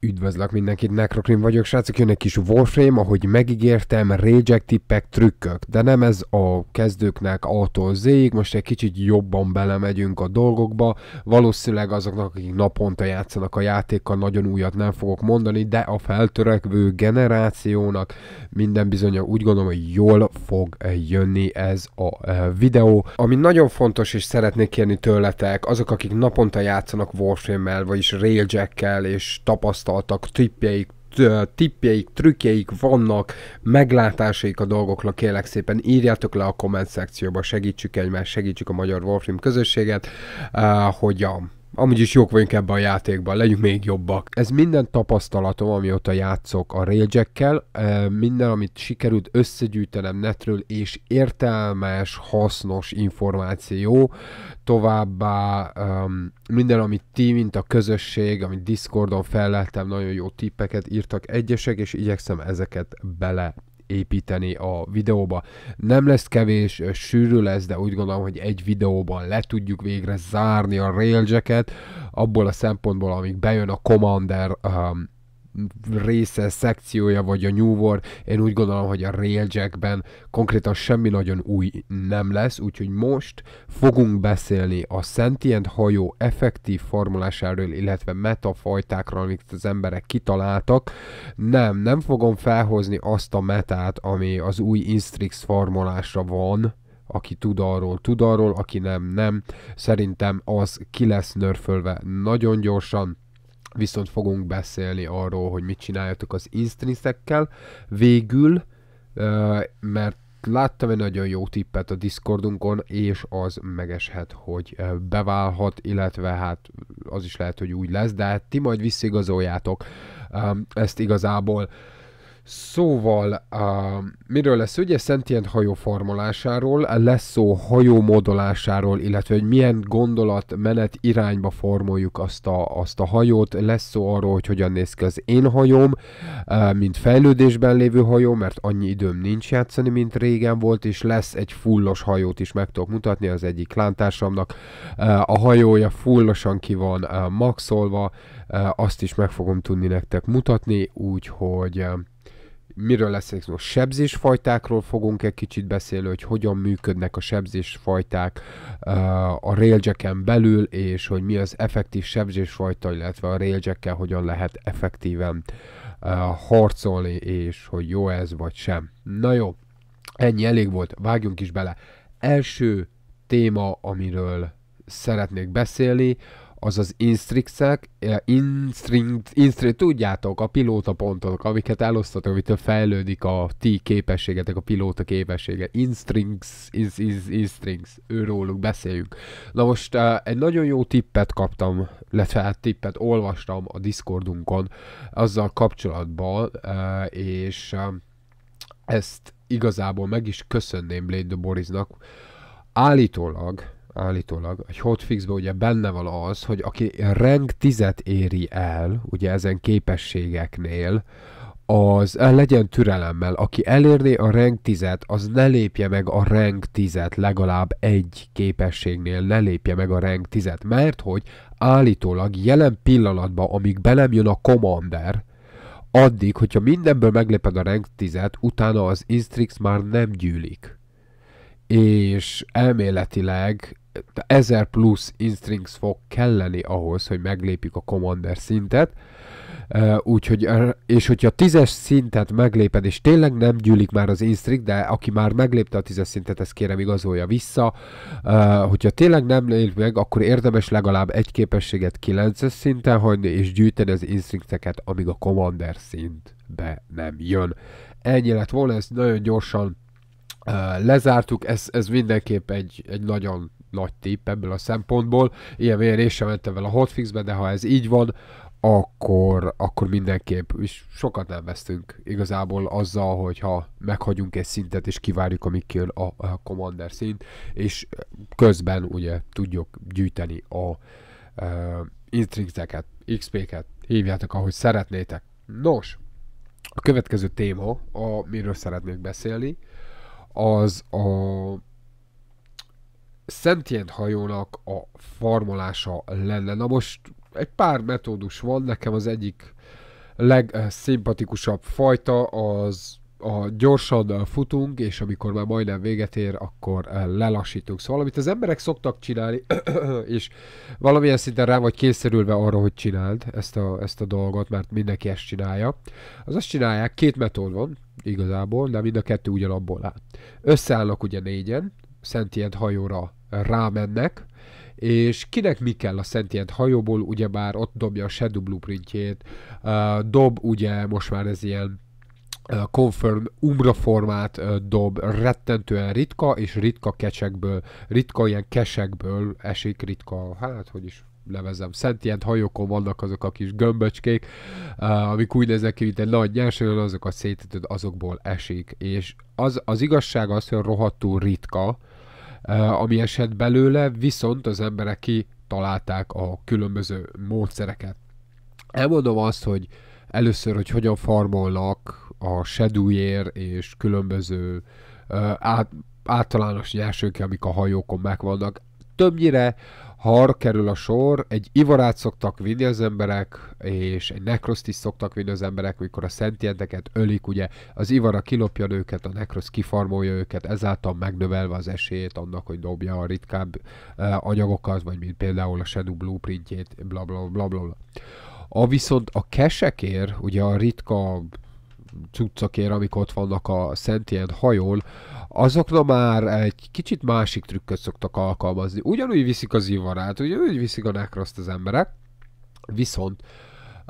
Üdvözlök mindenkit, Necrocrim vagyok, srácok, jön egy kis Warframe, ahogy megígértem, rage tippek, trükkök, de nem ez a kezdőknek a z most egy kicsit jobban belemegyünk a dolgokba, valószínűleg azoknak, akik naponta játszanak a játékkal, nagyon újat nem fogok mondani, de a feltörekvő generációnak minden bizonyja úgy gondolom, hogy jól fog jönni ez a e, videó. Ami nagyon fontos, és szeretnék kérni tőletek, azok, akik naponta játszanak Warframe-mel, vagyis Railjack-kel, és tapasztalatokkal, tapasztaltak, tippjeik, tippjeik, trükkjeik vannak, meglátásaik a dolgokra, kérlek szépen írjátok le a komment szekcióba, segítsük egymást, segítsük a Magyar Wolfram közösséget, uh, hogy a amúgy is jók vagyunk ebben a játékban, legyünk még jobbak. Ez minden tapasztalatom, amióta játszok a Railjack-kel, minden, amit sikerült összegyűjtenem netről, és értelmes, hasznos információ, továbbá minden, amit ti, mint a közösség, amit Discordon felleltem, nagyon jó tippeket írtak egyesek, és igyekszem ezeket bele építeni a videóba. Nem lesz kevés, sűrű lesz, de úgy gondolom, hogy egy videóban le tudjuk végre zárni a railjacket, abból a szempontból, amíg bejön a Commander um, része, szekciója, vagy a New World, én úgy gondolom, hogy a Railjackben konkrétan semmi nagyon új nem lesz, úgyhogy most fogunk beszélni a sentient hajó effektív formulásáról, illetve metafajtákról, amiket az emberek kitaláltak. Nem, nem fogom felhozni azt a metát, ami az új Instrix formulásra van, aki tud arról, tud arról, aki nem, nem. Szerintem az ki lesz nörfölve nagyon gyorsan viszont fogunk beszélni arról, hogy mit csináljatok az instrinsekkel végül, mert láttam egy nagyon jó tippet a Discordunkon, és az megeshet, hogy beválhat, illetve hát az is lehet, hogy úgy lesz, de hát ti majd visszigazoljátok ezt igazából. Szóval, uh, miről lesz ugye? Szentient hajó formolásáról, lesz szó hajó modolásáról, illetve hogy milyen gondolat, menet irányba formoljuk azt a, azt a hajót, lesz szó arról, hogy hogyan néz ki az én hajóm, uh, mint fejlődésben lévő hajó, mert annyi időm nincs játszani, mint régen volt, és lesz egy fullos hajót is meg tudok mutatni az egyik lántársamnak. Uh, a hajója fullosan ki van uh, maxolva, uh, azt is meg fogom tudni nektek mutatni, úgyhogy... Uh, miről lesz szó? Sebzésfajtákról fogunk egy kicsit beszélni, hogy hogyan működnek a sebzésfajták a railjacken belül, és hogy mi az effektív sebzésfajta, illetve a railjackkel hogyan lehet effektíven harcolni, és hogy jó ez vagy sem. Na jó, ennyi elég volt, vágjunk is bele. Első téma, amiről szeretnék beszélni, az az instrixek, eh, instrinct, instri, tudjátok, a pilóta pontok, amiket elosztatok, amitől fejlődik a ti képességetek, a pilóta képessége. Instrings, is, is, instrings, őróluk beszéljünk. Na most uh, egy nagyon jó tippet kaptam, illetve hát tippet olvastam a Discordunkon azzal kapcsolatban, uh, és uh, ezt igazából meg is köszönném Blade the Borisnak. Állítólag állítólag, egy hotfixben ugye benne van az, hogy aki rank 10 éri el, ugye ezen képességeknél, az eh, legyen türelemmel, aki elérné a rank 10 az ne lépje meg a rank 10 legalább egy képességnél, ne lépje meg a rank 10 mert hogy állítólag jelen pillanatban, amíg be nem jön a commander, addig, hogyha mindenből megléped a rank 10 utána az Instrix már nem gyűlik. És elméletileg 1000 plusz instrings fog kelleni ahhoz, hogy meglépjük a commander szintet, Uh, úgyhogy, és hogyha tízes szintet megléped, és tényleg nem gyűlik már az instrik, de aki már meglépte a tízes szintet, ezt kérem igazolja vissza, uh, hogyha tényleg nem lép meg, akkor érdemes legalább egy képességet kilences szinten hagyni, és gyűjteni az instrikteket, amíg a commander szintbe nem jön. Ennyi lett volna, ezt nagyon gyorsan uh, lezártuk, ez, ez mindenképp egy, egy nagyon nagy tipp ebből a szempontból. Ilyen én és sem mentem vele a hotfixbe, de ha ez így van, akkor, akkor mindenképp, is sokat nem vesztünk igazából azzal, hogyha meghagyunk egy szintet, és kivárjuk, amíg kijön a, a Commander szint, és közben ugye tudjuk gyűjteni a uh, XP-ket, hívjátok, ahogy szeretnétek. Nos, a következő téma, amiről szeretnék beszélni, az a szentient hajónak a farmolása lenne. Na most egy pár metódus van, nekem az egyik legszimpatikusabb fajta az a gyorsan futunk, és amikor már majdnem véget ér, akkor lelassítunk. Szóval, amit az emberek szoktak csinálni, és valamilyen szinten rá vagy készerülve arra, hogy csináld ezt a, ezt a dolgot, mert mindenki ezt csinálja, az azt csinálják, két metód van igazából, de mind a kettő ugyanabból áll. Összeállnak ugye négyen, Szentient hajóra rámennek, és kinek mi kell a Sentient hajóból, ugyebár ott dobja a Shadow Blueprintjét, dob ugye most már ez ilyen confirm umbra formát dob, rettentően ritka, és ritka kecsekből, ritka ilyen kesekből esik, ritka, hát hogy is nevezem, szentient hajókon vannak azok a kis gömböcskék, uh, amik úgy néznek ki, mint egy nagy nyersolyon, azokat szétetőd, azokból esik. És az, az igazság az, hogy rohadtul ritka, Eh, ami esett belőle, viszont az emberek ki találták a különböző módszereket. Elmondom azt, hogy először, hogy hogyan farmolnak a sedújér és különböző eh, át, általános nyersők, amik a hajókon megvannak. Többnyire har kerül a sor, egy ivarát szoktak vinni az emberek, és egy nekroszt is szoktak vinni az emberek, amikor a szentienteket ölik, ugye az ivara kilopja őket, a nekrosz kifarmolja őket, ezáltal megnövelve az esélyét annak, hogy dobja a ritkább anyagokat, vagy mint például a Shadow Blueprintjét, bla bla bla bla. bla. A viszont a kesekér, ugye a ritka cuccokért, amik ott vannak a Ilyen hajón, azokra már egy kicsit másik trükköt szoktak alkalmazni. Ugyanúgy viszik az ivarát, ugyanúgy viszik a nekroszt az emberek, viszont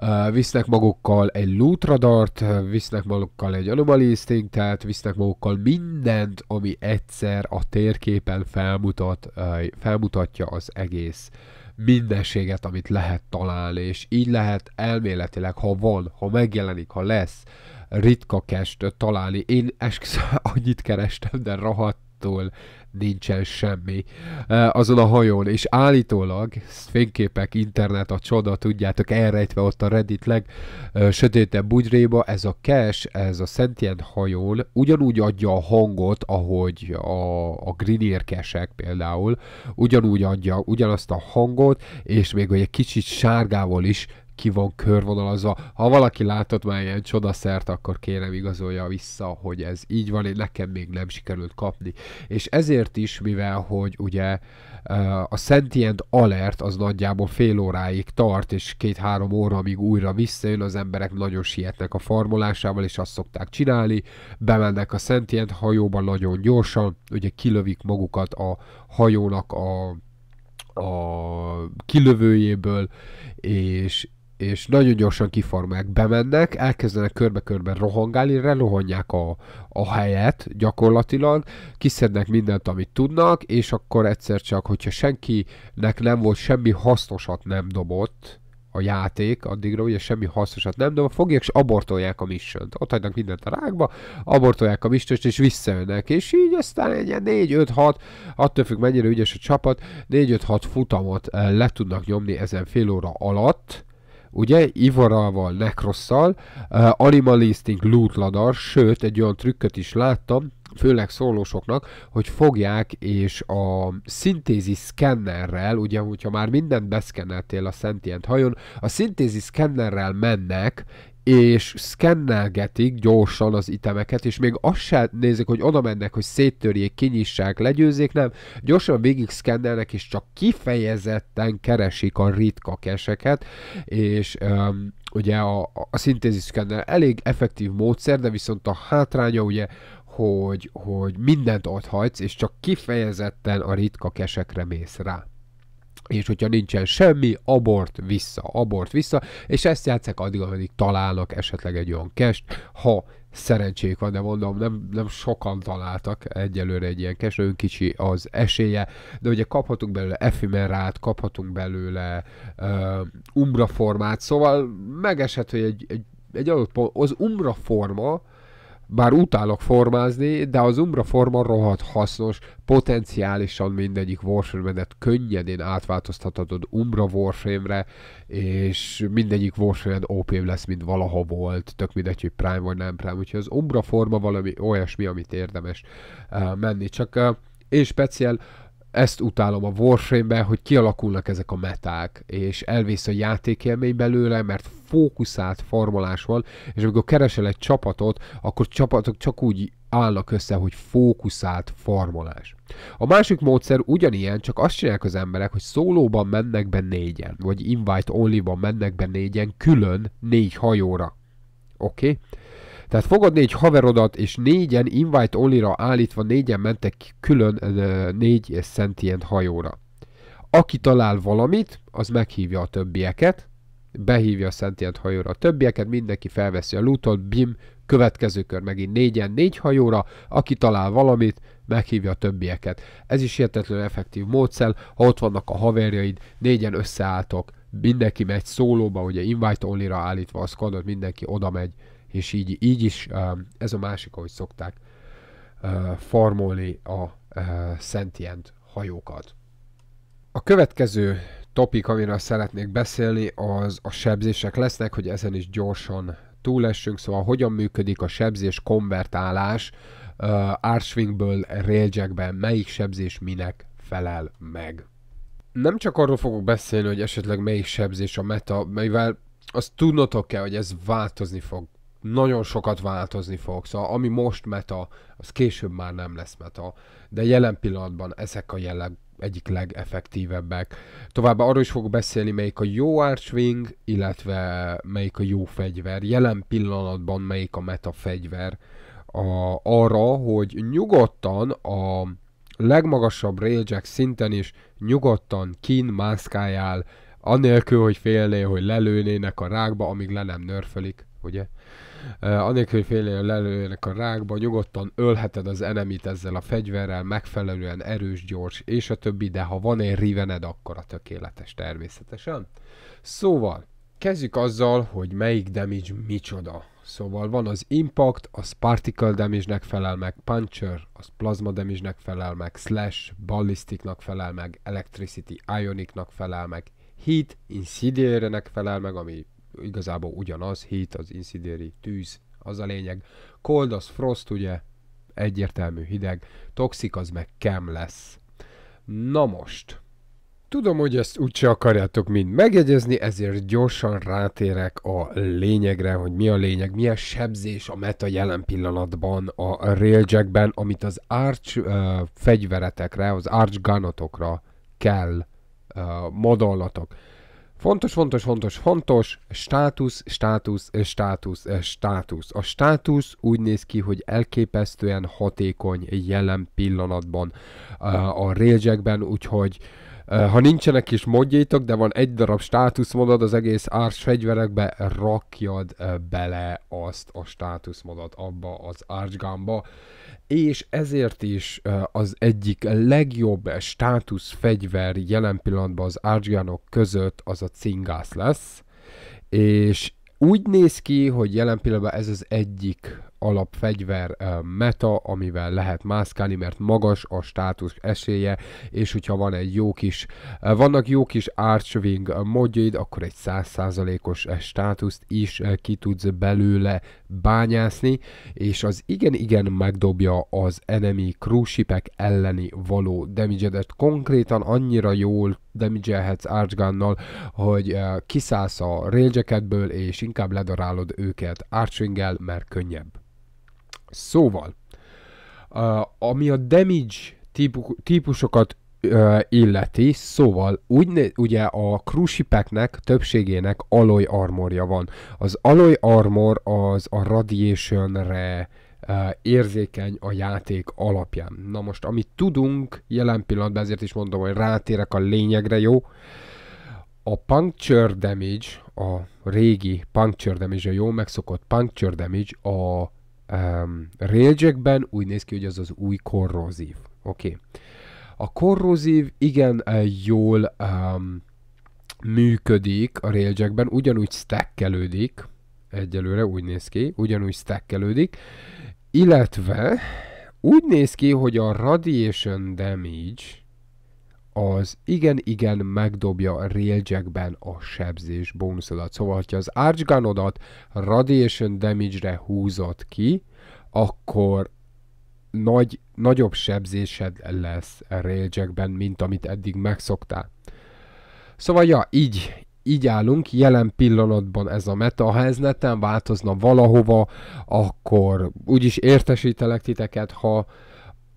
Uh, visznek magukkal egy lútradart, visznek magukkal egy anomaly instinctet, visznek magukkal mindent, ami egyszer a térképen felmutat, uh, felmutatja az egész mindenséget, amit lehet találni, és így lehet elméletileg, ha van, ha megjelenik, ha lesz, ritka kest találni. Én esküszöm, annyit kerestem, de rahattól nincsen semmi eh, azon a hajón, és állítólag fényképek, internet, a csoda, tudjátok, elrejtve ott a Reddit leg uh, sötétebb bugyréba, ez a cache, ez a Sentient hajón ugyanúgy adja a hangot, ahogy a, a Grinier kesek például, ugyanúgy adja ugyanazt a hangot, és még egy kicsit sárgával is ki van körvonalazva. Ha valaki látott már ilyen csodaszert, akkor kérem igazolja vissza, hogy ez így van, én nekem még nem sikerült kapni. És ezért is, mivel hogy ugye eh, a Sentient Alert az nagyjából fél óráig tart, és két-három óra, amíg újra visszajön, az emberek nagyon sietnek a farmolásával, és azt szokták csinálni, bemennek a Sentient hajóban nagyon gyorsan, ugye kilövik magukat a hajónak a a kilövőjéből, és, és nagyon gyorsan kifarmák, bemennek, elkezdenek körbe-körbe rohangálni, relohonják a, a helyet gyakorlatilag, kiszednek mindent, amit tudnak, és akkor egyszer csak, hogyha senkinek nem volt semmi hasznosat nem dobott, a játék, addigra ugye semmi hasznosat nem dob, fogják és abortolják a mission-t. Ott hagynak mindent a rákba, abortolják a mission és visszajönnek, és így aztán egy ilyen 4-5-6, attól függ mennyire ügyes a csapat, 4-5-6 futamot eh, le tudnak nyomni ezen fél óra alatt, ugye, Ivarával, Necrosszal, uh, eh, Animalistic lootladar, sőt, egy olyan trükköt is láttam, főleg szólósoknak, hogy fogják és a szintézis szkennerrel, ugye, hogyha már mindent beszkenneltél a Sentient hajon, a szintézis szkennerrel mennek, és szkennelgetik gyorsan az itemeket, és még azt sem nézik, hogy oda mennek, hogy széttörjék, kinyissák, legyőzzék, nem. Gyorsan végig szkennelnek, és csak kifejezetten keresik a ritka keseket, és um, ugye a, a szintézis szkennel elég effektív módszer, de viszont a hátránya ugye, hogy, hogy mindent adhatsz, és csak kifejezetten a ritka kesekre mész rá és hogyha nincsen semmi, abort vissza, abort vissza, és ezt játszák addig, ameddig találnak esetleg egy olyan kest, ha szerencsék van, de mondom, nem, nem sokan találtak egyelőre egy ilyen kest, nagyon kicsi az esélye, de ugye kaphatunk belőle efimerát, kaphatunk belőle uh, umbra formát, szóval megeshet, hogy egy, egy, egy adott pont, az umbra forma, bár utálok formázni, de az Umbra forma rohadt hasznos, potenciálisan mindegyik warframe-edet könnyedén átváltoztathatod Umbra warframe és mindegyik warframe op lesz, mint valaha volt, tök mindegy, hogy Prime vagy nem Prime, úgyhogy az Umbra forma valami olyasmi, amit érdemes uh, menni, csak uh, én speciál ezt utálom a Warframe-ben, hogy kialakulnak ezek a meták, és elvész a játékélmény belőle, mert fókuszált farmolás van, és amikor keresel egy csapatot, akkor csapatok csak úgy állnak össze, hogy fókuszált farmolás. A másik módszer ugyanilyen, csak azt csinálják az emberek, hogy szólóban mennek be négyen, vagy invite only-ban mennek be négyen, külön négy hajóra. Oké? Okay? Tehát fogod négy haverodat, és négyen invite only-ra állítva négyen mentek külön négy sentient hajóra. Aki talál valamit, az meghívja a többieket, behívja a Ilyen hajóra a többieket, mindenki felveszi a lútot, bim, következő kör megint négyen, négy hajóra, aki talál valamit, meghívja a többieket. Ez is hihetetlen effektív módszer, ha ott vannak a haverjaid, négyen összeálltok, mindenki megy szólóba, ugye invite only állítva a squadot, mindenki oda megy, és így, így is um, ez a másik, ahogy szokták uh, farmolni a uh, Ilyen hajókat. A következő topik, amiről szeretnék beszélni, az a sebzések lesznek, hogy ezen is gyorsan túlessünk, szóval hogyan működik a sebzés konvertálás uh, árswingből railjackben, melyik sebzés minek felel meg. Nem csak arról fogok beszélni, hogy esetleg melyik sebzés a meta, mivel azt tudnotok kell, hogy ez változni fog. Nagyon sokat változni fog, szóval ami most meta, az később már nem lesz meta. De jelen pillanatban ezek a jelleg egyik legeffektívebbek. Továbbá arról is fogok beszélni, melyik a jó Archwing, illetve melyik a jó fegyver. Jelen pillanatban melyik a meta fegyver a, arra, hogy nyugodtan a legmagasabb railjack szinten is nyugodtan kin mászkáljál, anélkül, hogy félnél, hogy lelőnének a rákba, amíg le nem nörfölik, ugye? Anélkül, hogy félnél lelőjenek a rákba, nyugodtan ölheted az enemit ezzel a fegyverrel, megfelelően erős, gyors és a többi, de ha van egy rivened, akkor a tökéletes természetesen. Szóval, kezdjük azzal, hogy melyik damage micsoda. Szóval van az Impact, az Particle Damage-nek felel meg, Puncher, az Plasma Damage-nek felel meg, Slash, Ballisticnak felel meg, Electricity, Ionic-nak felel meg, Heat, Incendiary-nek felel meg, ami igazából ugyanaz, hit az incidéri tűz, az a lényeg. Cold az frost, ugye, egyértelmű hideg, toxik az meg kem lesz. Na most, tudom, hogy ezt úgyse akarjátok mind megjegyezni, ezért gyorsan rátérek a lényegre, hogy mi a lényeg, milyen sebzés a meta jelen pillanatban a railjackben, amit az arch uh, fegyveretekre, az arch gunotokra kell uh, modallatok. Fontos, fontos, fontos, fontos, státusz, státusz, státusz, státusz. A státusz úgy néz ki, hogy elképesztően hatékony jelen pillanatban a railjackben, úgyhogy ha nincsenek is modjaitok, de van egy darab státuszmodod, az egész árs fegyverekbe rakjad bele azt a státuszmodot abba az árcsgámba. És ezért is az egyik legjobb fegyver jelen pillanatban az árcsgánok között az a cingász lesz. És úgy néz ki, hogy jelen pillanatban ez az egyik alapfegyver meta, amivel lehet mászkálni, mert magas a státusz esélye, és hogyha van egy jó kis, vannak jó kis Archwing modjaid, akkor egy 100%-os státuszt is ki tudsz belőle bányászni, és az igen-igen megdobja az enemy crushipek elleni való damage konkrétan annyira jól damage-elhetsz Archgunnal, hogy kiszállsz a railjacketből, és inkább ledarálod őket Archwinggel, mert könnyebb. Szóval, ami a damage típusokat illeti, szóval úgy, ugye a krusipeknek többségének alloy armorja van. Az alloy armor az a radiationre érzékeny a játék alapján. Na most, amit tudunk jelen pillanatban, ezért is mondom, hogy rátérek a lényegre, jó? A puncture damage, a régi puncture damage, a jó megszokott puncture damage a um, Railjackben úgy néz ki, hogy az az új korrozív. Oké. Okay. A korrozív igen uh, jól um, működik a Railjackben, ugyanúgy stackelődik, egyelőre úgy néz ki, ugyanúgy stackelődik, illetve úgy néz ki, hogy a radiation damage az igen-igen megdobja a Railjackben a sebzés bónuszodat. Szóval, ha az Archgunodat Radiation Damage-re húzod ki, akkor nagy, nagyobb sebzésed lesz Railjackben, mint amit eddig megszoktál. Szóval, ja, így, így állunk, jelen pillanatban ez a meta, ha ez neten változna valahova, akkor úgyis értesítelek titeket, ha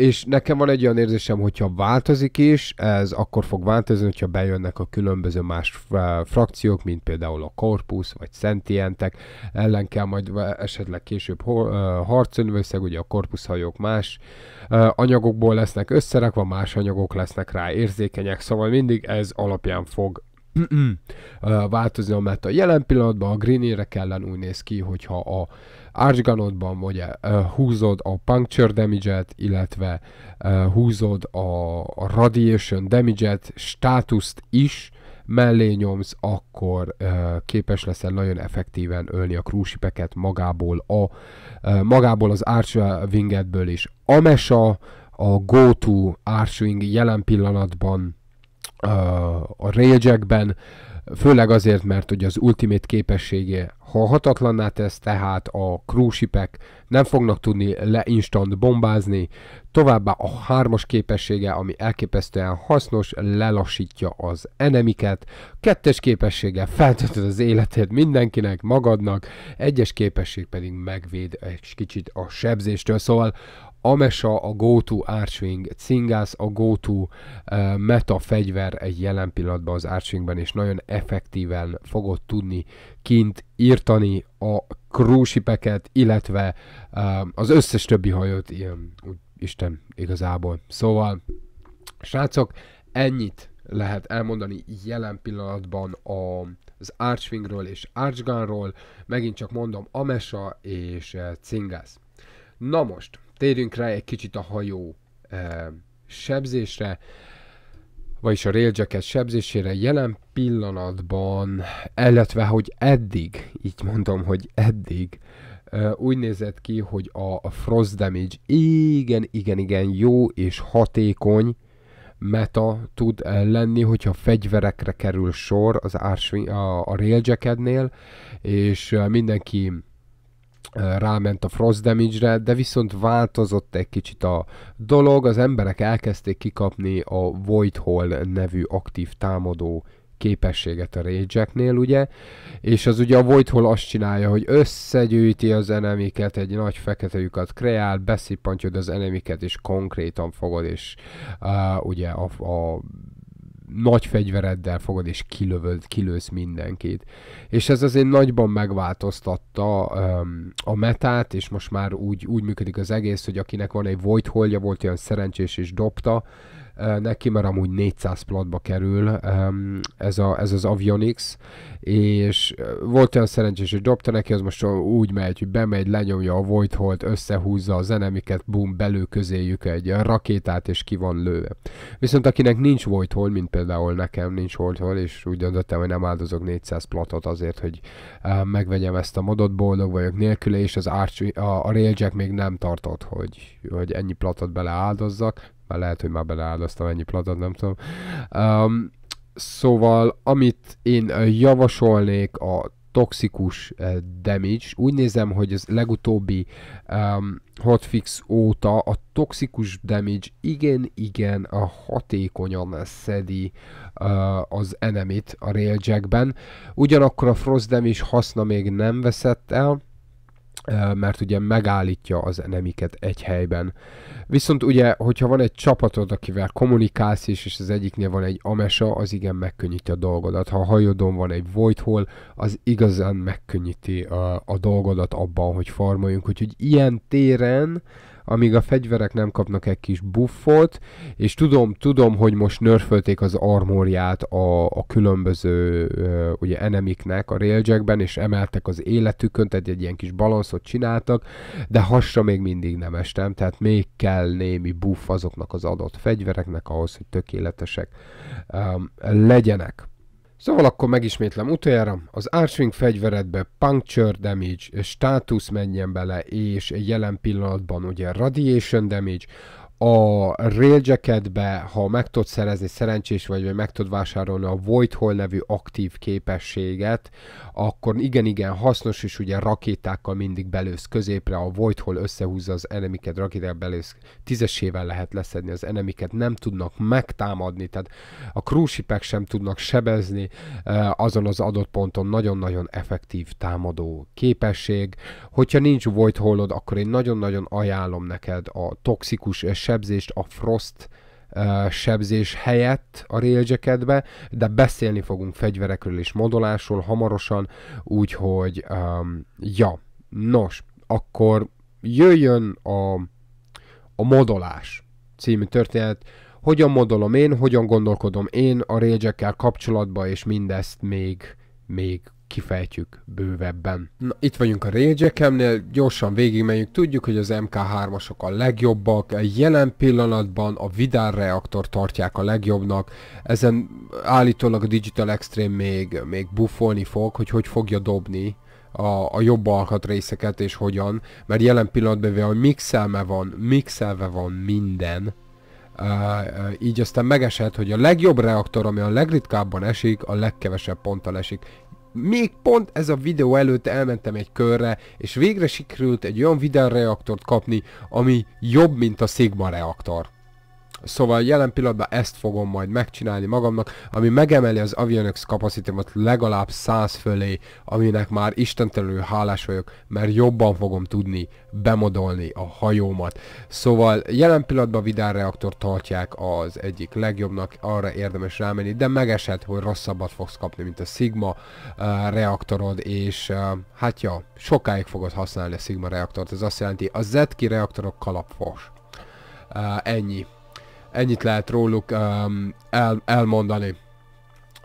és nekem van egy olyan érzésem, hogyha változik is, ez akkor fog változni, hogyha bejönnek a különböző más eh, frakciók, mint például a Corpus vagy Szentientek, ellen kell majd eh, esetleg később eh, harcönvőszeg, ugye a Corpus hajók más anyagokból lesznek összerakva, más anyagok lesznek rá érzékenyek, szóval mindig ez alapján fog változni, mert a jelen pillanatban a Green kellen úgy néz ki, hogyha a Archganodban ugye húzod a puncture damage-et, illetve húzod a, radiation damage-et, státuszt is, mellé nyomsz, akkor képes leszel nagyon effektíven ölni a krúsipeket magából, a, magából az Archer Wingedből is. Amesa a go-to Archwing jelen pillanatban a rage Főleg azért, mert ugye az Ultimate képessége halhatatlanná tesz, tehát a krúsipek nem fognak tudni leinstant bombázni, továbbá a hármas képessége, ami elképesztően hasznos, lelassítja az enemiket, kettes képessége feltöltöd az életét mindenkinek, magadnak, egyes képesség pedig megvéd egy kicsit a sebzéstől, szóval Amesa a GoTo Archwing, Cingász a GoTo uh, meta fegyver egy jelen pillanatban az Archwingben, és nagyon effektíven fogod tudni kint írtani a krúsipeket, illetve uh, az összes többi hajót, ilyen, úgy, Isten igazából. Szóval, srácok, ennyit lehet elmondani jelen pillanatban a, az Archwingről és Archgunról, megint csak mondom, Amesa és eh, Cingász. Na most, Térjünk rá egy kicsit a hajó e, sebzésre, vagyis a railjacket sebzésére jelen pillanatban, illetve hogy eddig, így mondom, hogy eddig, e, úgy nézett ki, hogy a, a frost damage igen, igen, igen jó és hatékony, meta tud eh, lenni, hogyha fegyverekre kerül sor az ársvi, a, a railjacketnél, és mindenki ráment a frost damage-re, de viszont változott egy kicsit a dolog, az emberek elkezdték kikapni a Void Hole nevű aktív támadó képességet a rage ugye, és az ugye a Void Hole azt csinálja, hogy összegyűjti az enemiket, egy nagy fekete lyukat kreál, beszippantjod az enemiket, és konkrétan fogod, és uh, ugye a, a nagy fegyvereddel fogod és kilövöd, kilősz mindenkit. És ez azért nagyban megváltoztatta um, a metát, és most már úgy, úgy működik az egész, hogy akinek van egy void holdja, volt olyan szerencsés és dobta, neki, mert amúgy 400 platba kerül ez, a, ez az Avionics, és volt olyan szerencsés, hogy dobta neki, az most úgy megy, hogy bemegy, lenyomja a Voidholt, összehúzza a zenemiket, bum, belő közéjük egy rakétát, és ki van lőve. Viszont akinek nincs Voidhol, mint például nekem nincs Voidhol, és úgy döntöttem, hogy nem áldozok 400 platot azért, hogy megvegyem ezt a modot, boldog vagyok nélküle, és az Arch, a, a Railjack még nem tartott, hogy, hogy ennyi platot beleáldozzak, már lehet, hogy már beleáldoztam ennyi platot, nem tudom. Um, szóval, amit én javasolnék a toxikus uh, damage. Úgy nézem, hogy az legutóbbi um, hotfix óta a toxikus damage igen-igen a hatékonyan szedi uh, az enemit a railjackben. Ugyanakkor a frost damage haszna még nem veszett el, mert ugye megállítja az enemiket egy helyben. Viszont ugye, hogyha van egy csapatod, akivel kommunikálsz és és az egyiknél van egy amesa, az igen megkönnyíti a dolgodat. Ha a hajodon van egy voidhol, az igazán megkönnyíti a, a dolgodat abban, hogy farmoljunk. Úgyhogy ilyen téren uh, amíg a fegyverek nem kapnak egy kis buffot, és tudom, tudom, hogy most nörfölték az armorját a, a különböző uh, ugye enemiknek a railjackben, és emeltek az életükön, tehát egy ilyen kis balanszot csináltak, de hasra még mindig nem estem, tehát még kell némi buff azoknak az adott fegyvereknek ahhoz, hogy tökéletesek um, legyenek. Szóval akkor megismétlem utoljára, az Archwing fegyveredbe Puncture Damage, status menjen bele, és jelen pillanatban ugye Radiation Damage, a Railjacketbe, ha meg tudod szerezni, szerencsés vagy, vagy meg tudod vásárolni a Void Hole nevű aktív képességet, akkor igen-igen hasznos, és ugye rakétákkal mindig belősz középre, a Void Hole összehúzza az enemiket, rakétákkal belősz, tízesével lehet leszedni az enemiket, nem tudnak megtámadni, tehát a krúsipek sem tudnak sebezni, e, azon az adott ponton nagyon-nagyon effektív támadó képesség. Hogyha nincs Void Hole-od, akkor én nagyon-nagyon ajánlom neked a toxikus sebzést a Frost sebzés helyett a railjacketbe, de beszélni fogunk fegyverekről és modolásról hamarosan, úgyhogy um, ja, nos, akkor jöjjön a, a modolás című történet, hogyan modolom én, hogyan gondolkodom én a railjack kapcsolatban, és mindezt még, még kifejtjük bővebben. Na, itt vagyunk a Rage gyorsan végigmenjük. tudjuk, hogy az MK3-asok a legjobbak, jelen pillanatban a Vidar reaktor tartják a legjobbnak, ezen állítólag a Digital Extreme még, még buffolni fog, hogy hogy fogja dobni a, a jobb alkatrészeket és hogyan, mert jelen pillanatban a mixelme van, mixelve van minden, uh, így aztán megesett, hogy a legjobb reaktor, ami a legritkábban esik, a legkevesebb ponttal esik. Még pont ez a videó előtt elmentem egy körre, és végre sikerült egy olyan videoreaktort kapni, ami jobb, mint a Sigma reaktor. Szóval jelen pillanatban ezt fogom majd megcsinálni magamnak, ami megemeli az avionics kapacitámat legalább 100 fölé, aminek már istentelenül hálás vagyok, mert jobban fogom tudni bemodolni a hajómat. Szóval jelen pillanatban vidár reaktor tartják az egyik legjobbnak, arra érdemes rámenni, de megesett, hogy rosszabbat fogsz kapni, mint a Sigma uh, reaktorod, és uh, hát ja, sokáig fogod használni a Sigma reaktort, ez azt jelenti, a Zetki reaktorok kalapfos. Uh, ennyi. Ennyit lehet róluk um, el, elmondani.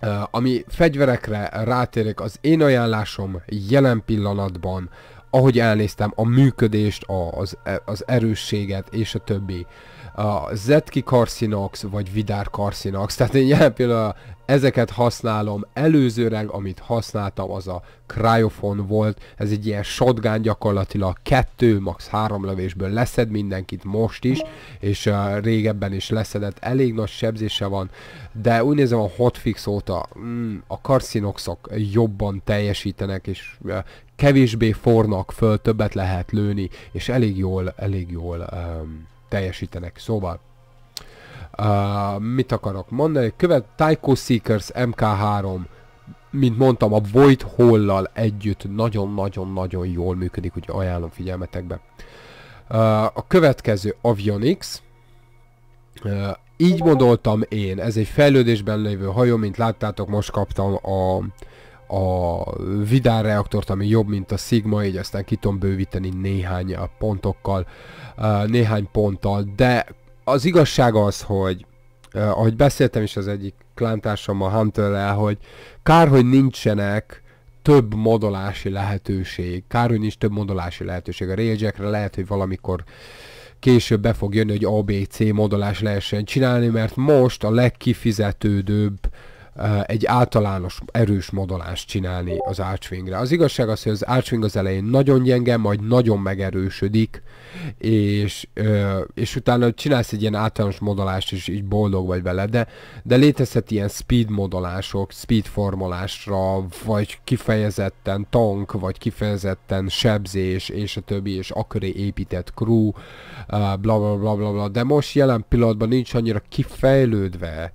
Uh, ami fegyverekre rátérek, az én ajánlásom jelen pillanatban, ahogy elnéztem a működést, az, e, az erősséget és a többi a Zetki Carcinox, vagy Vidár Carcinox, tehát én jelen pillanatban ezeket használom, előzőleg amit használtam az a Cryofon volt, ez egy ilyen shotgun gyakorlatilag, kettő, max három lövésből leszed mindenkit most is, és uh, régebben is leszedett, elég nagy sebzése van, de úgy nézem a hotfix óta mm, a karcinoxok jobban teljesítenek, és uh, kevésbé fornak föl, többet lehet lőni, és elég jól, elég jól um, teljesítenek. Szóval, uh, mit akarok mondani? Követ Tycho Seekers MK3 mint mondtam, a Void Hollal együtt nagyon-nagyon-nagyon jól működik, úgy ajánlom figyelmetekbe. Uh, a következő Avionics. Uh, így gondoltam én, ez egy fejlődésben lévő hajó, mint láttátok, most kaptam a a Vidán reaktort, ami jobb, mint a Sigma, így aztán ki tudom bővíteni néhány uh, pontokkal, uh, néhány ponttal, de az igazság az, hogy uh, ahogy beszéltem is az egyik klántársammal, Hunterrel, hogy kár, hogy nincsenek több modolási lehetőség. Kár, hogy nincs több modolási lehetőség. A rage lehet, hogy valamikor később be fog jönni, hogy ABC modolás lehessen csinálni, mert most a legkifizetődőbb uh, Eh, egy általános erős modolást csinálni az Archwingre. Az igazság az, hogy az Archwing az elején nagyon gyenge, majd nagyon megerősödik, és, eh, és utána csinálsz egy ilyen általános modolást, és így boldog vagy vele, de, de létezhet ilyen speed modolások, speed formolásra, vagy kifejezetten tank, vagy kifejezetten sebzés, és a többi, és akkori épített crew, eh, bla bla bla bla bla, de most jelen pillanatban nincs annyira kifejlődve,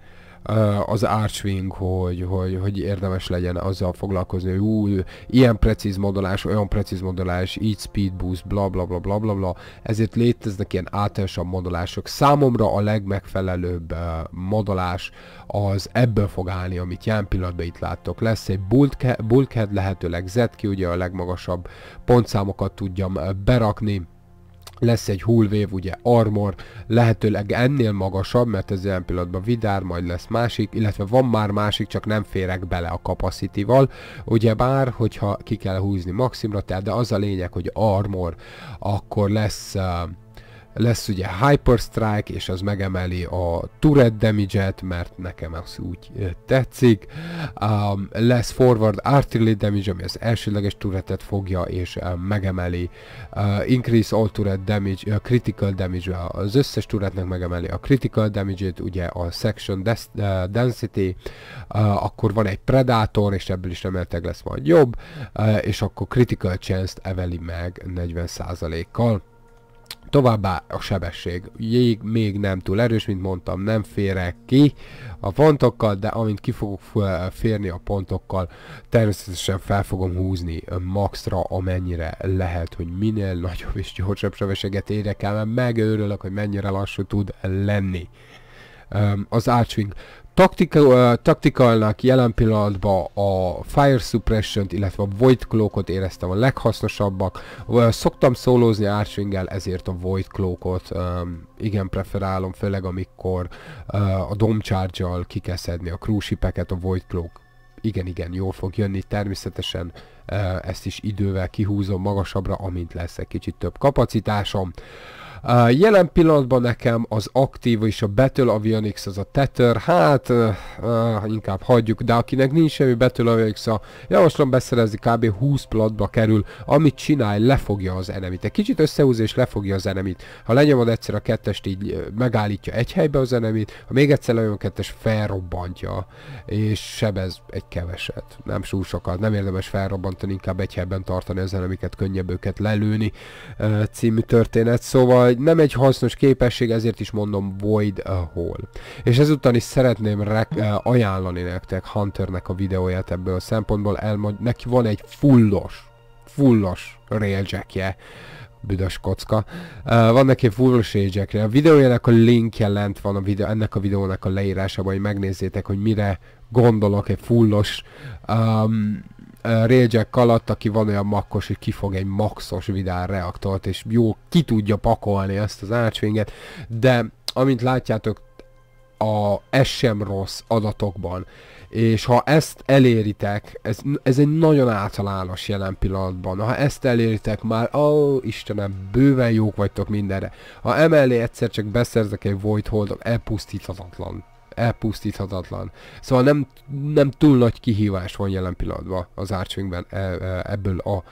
az Archwing, hogy, hogy, hogy érdemes legyen azzal foglalkozni, hogy ú, ilyen precíz modolás, olyan precíz modolás, így speed boost, bla bla bla bla bla bla, ezért léteznek ilyen általánosabb modolások. Számomra a legmegfelelőbb uh, modolás az ebből fog állni, amit jelen pillanatban itt láttok. Lesz egy bulkhead, lehetőleg z ki, ugye a legmagasabb pontszámokat tudjam berakni, lesz egy hullvév, ugye armor, lehetőleg ennél magasabb, mert ez ilyen pillanatban vidár, majd lesz másik, illetve van már másik, csak nem férek bele a kapacitival, ugye bár, hogyha ki kell húzni maximra, tehát de az a lényeg, hogy armor, akkor lesz uh, lesz ugye Hyperstrike, és az megemeli a turret damage et mert nekem az úgy tetszik. Um, lesz Forward Artillery Damage, ami az elsőleges turretet fogja, és um, megemeli uh, Increase All Turret Damage, uh, Critical Damage, az összes turretnek megemeli a Critical damage et ugye a Section des- uh, Density, uh, akkor van egy Predator, és ebből is reméltek lesz majd jobb, uh, és akkor Critical Chance-t eveli meg 40%-kal. Továbbá a sebesség. Jég még nem túl erős, mint mondtam, nem férek ki a pontokkal, de amint ki fogok férni a pontokkal, természetesen fel fogom húzni maxra, amennyire lehet, hogy minél nagyobb és gyorsabb sebességet érek el, mert megőrülök, hogy mennyire lassú tud lenni. Um, az Archwing Taktikailnak jelen pillanatban a Fire suppression illetve a Void Cloakot éreztem a leghasznosabbak. szoktam szólózni archwing ezért a Void Cloakot um, igen preferálom, főleg amikor uh, a dom Charge-al kikeszedni a krúsipeket, a Void Cloak igen, igen, jól fog jönni, természetesen ezt is idővel kihúzom magasabbra, amint lesz egy kicsit több kapacitásom. Uh, jelen pillanatban nekem az aktív és a Battle Avionics az a Tether, hát uh, uh, inkább hagyjuk, de akinek nincs semmi Battle avionics a javaslom beszerezni kb. 20 platba kerül, amit csinál, lefogja az enemit. Egy kicsit összehúz és lefogja az enemit. Ha lenyomod egyszer a kettest, így megállítja egy helybe az enemit, ha még egyszer lenyom a kettes, felrobbantja, és sebez egy keveset, nem súl sokat, nem érdemes felrobbantani, inkább egy helyben tartani az enemiket, könnyebb őket lelőni uh, című történet, szóval nem egy hasznos képesség, ezért is mondom Void a Hole. És ezután is szeretném rek- eh, ajánlani nektek Hunternek a videóját ebből a szempontból, elmond, neki van egy fullos, fullos railjackje, büdös kocka. Uh, van neki fullos railjackje. A videójának a linkje lent van a videó, ennek a videónak a leírásában, hogy megnézzétek, hogy mire gondolok egy fullos um, Eh, Railjack alatt, aki van olyan makkos, hogy kifog egy maxos vidár reaktort, és jó, ki tudja pakolni ezt az ácsvinget, de amint látjátok, a, ez sem rossz adatokban. És ha ezt eléritek, ez, ez egy nagyon általános jelen pillanatban, ha ezt eléritek már, ó Istenem, bőven jók vagytok mindenre. Ha emellé egyszer csak beszerzek egy Void Holdot, elpusztíthatatlan elpusztíthatatlan. Szóval nem, nem túl nagy kihívás van jelen pillanatban az Archwingben e, e, ebből a, a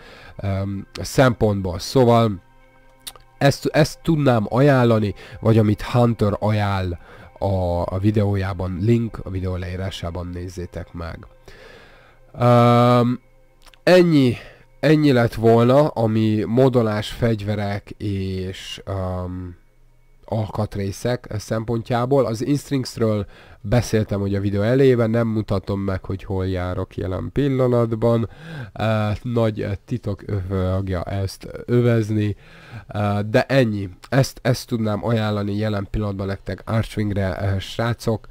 szempontból. Szóval ezt, ezt tudnám ajánlani, vagy amit Hunter ajánl a, a videójában, link a videó leírásában nézzétek meg. Um, ennyi, ennyi lett volna, ami modolás, fegyverek és um, alkatrészek szempontjából. Az Instinctsről beszéltem, hogy a videó elében nem mutatom meg, hogy hol járok jelen pillanatban. Nagy titok fogja ezt övezni, de ennyi. Ezt, ezt tudnám ajánlani jelen pillanatban nektek Archwingre, eh, srácok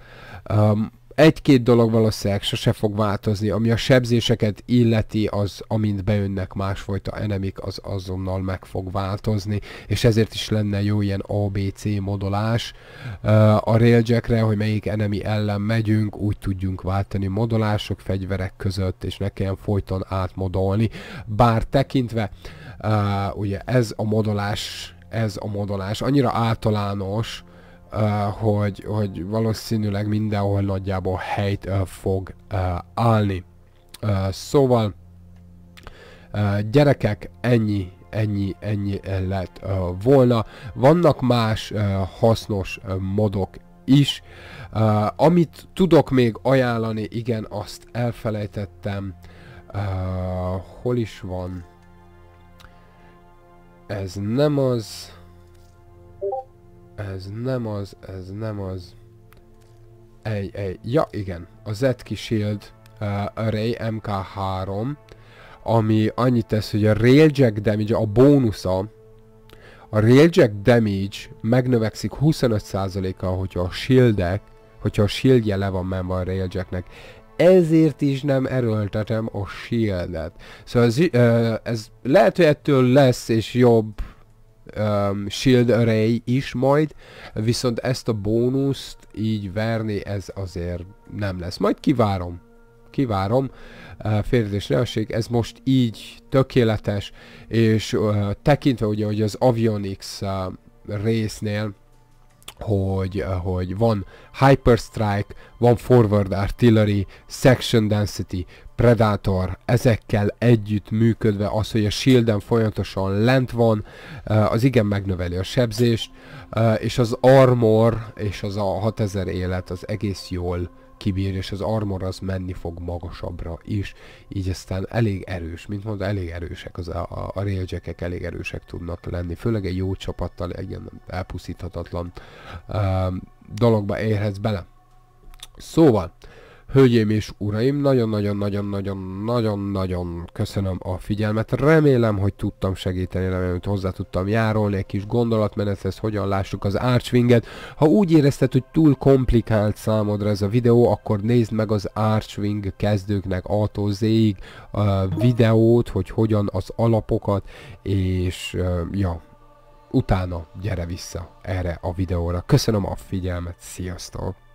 egy-két dolog valószínűleg sose fog változni, ami a sebzéseket illeti, az amint beönnek másfajta enemik, az azonnal meg fog változni, és ezért is lenne jó ilyen ABC modolás a railjackre, hogy melyik enemi ellen megyünk, úgy tudjunk váltani modolások, fegyverek között, és ne kelljen folyton átmodolni. Bár tekintve, ugye ez a modolás ez a modolás annyira általános, hogy, hogy valószínűleg mindenhol nagyjából helyt fog állni. Szóval gyerekek, ennyi ennyi, ennyi lett uh, volna. Vannak más uh, hasznos uh, modok is. Uh, amit tudok még ajánlani, igen, azt elfelejtettem. Uh, hol is van? Ez nem az. Ez nem az, ez nem az. Egy, egy. Ja, igen. A Zetki Shield uh, eh, Array MK3, ami annyit tesz, hogy a Railjack damage, a bónusza, a Railjack damage megnövekszik 25%-kal, hogyha a shieldek, hogyha a shieldje le van menve a Railjacknek. Ezért is nem erőltetem a shieldet. Szóval ez, uh, ez lehet, hogy ettől lesz és jobb, um, shield array is majd, viszont ezt a bónuszt így verni ez azért nem lesz. Majd kivárom, kivárom. Uh, félretés lehesség, ez most így tökéletes, és uh, tekintve ugye, hogy az avionics uh, résznél hogy, eh, hogy van Hyperstrike, van Forward Artillery, Section Density, Predator, ezekkel együtt működve az, hogy a shielden folyamatosan lent van, eh, az igen megnöveli a sebzést, eh, és az armor és az a 6000 élet az egész jól kibír, és az armor az menni fog magasabbra is, így aztán elég erős, mint mondta, elég erősek, az a, a, railjack elég erősek tudnak lenni, főleg egy jó csapattal, egy ilyen elpusztíthatatlan um, dologba érhetsz bele. Szóval, Hölgyeim és uraim, nagyon-nagyon-nagyon-nagyon-nagyon-nagyon köszönöm a figyelmet. Remélem, hogy tudtam segíteni, remélem, hogy hozzá tudtam járulni egy kis gondolatmenethez, hogyan lássuk az Archwinget. Ha úgy érezted, hogy túl komplikált számodra ez a videó, akkor nézd meg az Archwing kezdőknek a z videót, hogy hogyan az alapokat, és ja, utána gyere vissza erre a videóra. Köszönöm a figyelmet, sziasztok!